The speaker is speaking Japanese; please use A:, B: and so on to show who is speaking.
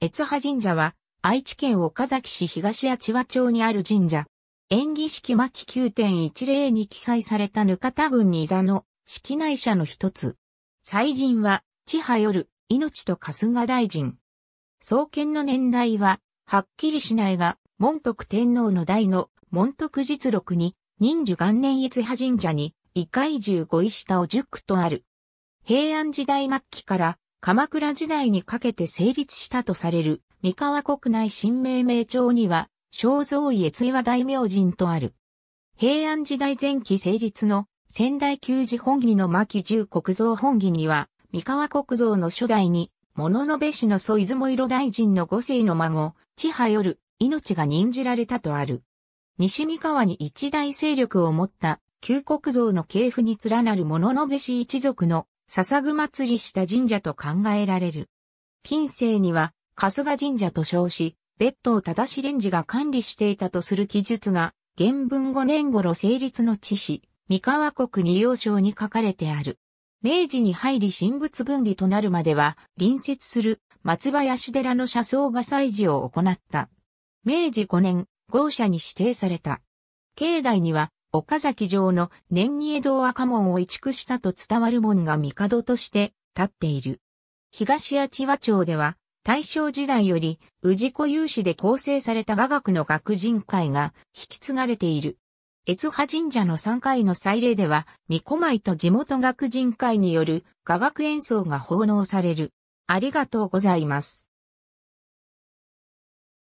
A: 越波神社は、愛知県岡崎市東八千町にある神社。演技式巻9.10に記載されたぬかた郡に座の式内社の一つ。祭神は、千葉夜、命と春日大臣。創建の年代は、はっきりしないが、門徳天皇の代の門徳実録に、忍寿元年越波神社に、異界十五位下を十区とある。平安時代末期から鎌倉時代にかけて成立したとされる三河国内新命名帳には、肖像家津岩大名人とある。平安時代前期成立の仙台旧寺本義の巻十国蔵本義には、三河国蔵の初代に、物の部氏の祖出雲色大臣の五世の孫、千葉よる、命が任じられたとある。西三河に一大勢力を持った、旧国蔵の系譜に連なる物の部氏一族の笹具祭りした神社と考えられる。近世には、春日神社と称し、別当正し連寺が管理していたとする記述が、原文5年頃成立の地史、三河国二要章に書かれてある。明治に入り神仏分離となるまでは、隣接する松林寺の車窓が祭事を行った。明治5年、豪社に指定された。境内には岡崎城の年に江戸赤門を移築したと伝わる門が帝として立っている。東八和町では、大正時代より氏子有志で構成された雅楽の学人会が引き継がれている。越波神社の3回の祭礼では、巫女舞と地元学人会による雅楽演奏が奉納される。ありがとうございます。